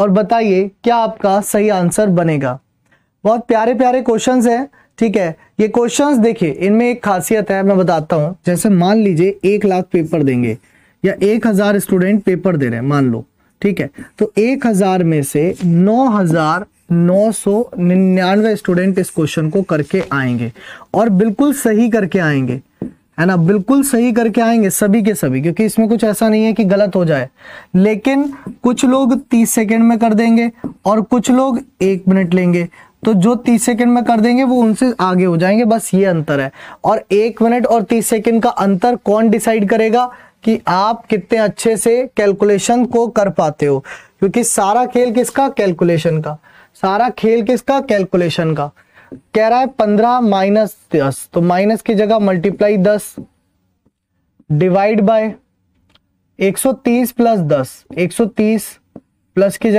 और बताइए क्या आपका सही आंसर बनेगा बहुत प्यारे प्यारे क्वेश्चंस हैं ठीक है ये क्वेश्चंस देखिए इनमें एक खासियत है मैं बताता हूं जैसे मान लीजिए एक लाख पेपर देंगे या एक हज़ार स्टूडेंट पेपर दे रहे हैं मान लो ठीक है तो एक हज़ार में से नौ हज़ार नौ सौ निन्यानवे स्टूडेंट इस क्वेश्चन को करके आएंगे और बिल्कुल सही करके आएंगे है ना बिल्कुल सही करके आएंगे सभी के सभी क्योंकि इसमें कुछ ऐसा नहीं है कि गलत हो जाए लेकिन कुछ लोग तीस सेकेंड में कर देंगे और कुछ लोग एक मिनट लेंगे तो जो तीस सेकंड में कर देंगे वो उनसे आगे हो जाएंगे बस ये अंतर है और एक मिनट और तीस सेकंड का अंतर कौन डिसाइड करेगा कि आप कितने अच्छे से कैलकुलेशन को कर पाते हो क्योंकि सारा खेल किसका कैलकुलेशन का सारा खेल किसका कैलकुलेशन का कह रहा है पंद्रह माइनस दस तो माइनस की जगह मल्टीप्लाई दस डिवाइड बाय एक सौ तीस प्लस दस एक सौ तीस प्लस की जगह